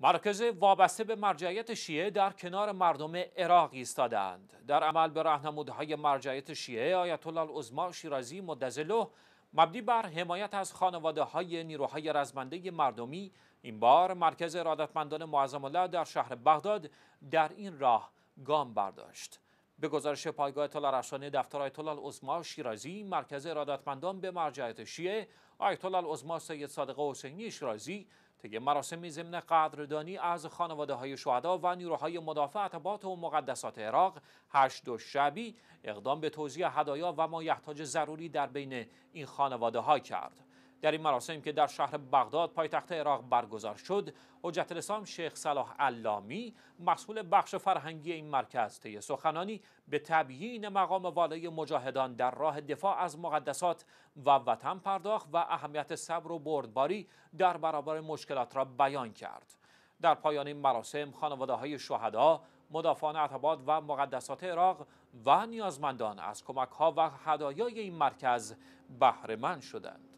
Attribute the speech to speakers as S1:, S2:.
S1: مرکز وابسته به مرجعیت شیعه در کنار مردم عراق ایستادند در عمل به راهنمودهای مرجعیت شیعه آیت الله عظما شیرازی مدزلو مبدی بر حمایت از خانواده های نیروهای رزمنده مردمی این بار مرکز ارادتمندان معظم الله در شهر بغداد در این راه گام برداشت به گزارش پایگاه اطلاع رسانی دفتر آیت الله شیرازی مرکز ارادتمندان به مرجعیت شیعه آیت الله سید صادق حسینی شیرازی طی مراسم ضمن قدردانی از خانواده های شهدا و نیروهای مدافع اطبات و مقدسات عراق هشت و شبی اقدام به توضیح هدایا و مایحتاج ضروری در بین این خانواده ها کرد در این مراسم که در شهر بغداد پایتخت عراق برگزار شد حجت الاسلام شیخ صلاح علامی مسئول بخش فرهنگی این مرکز طی سخنانی به تبیین مقام والای مجاهدان در راه دفاع از مقدسات و وطن پرداخت و اهمیت صبر و بردباری در برابر مشکلات را بیان کرد در پایان این مراسم خانواده های شهدا مدافعان اعتباد و مقدسات عراق و نیازمندان از کمک ها و هدایای این مرکز بهره شدند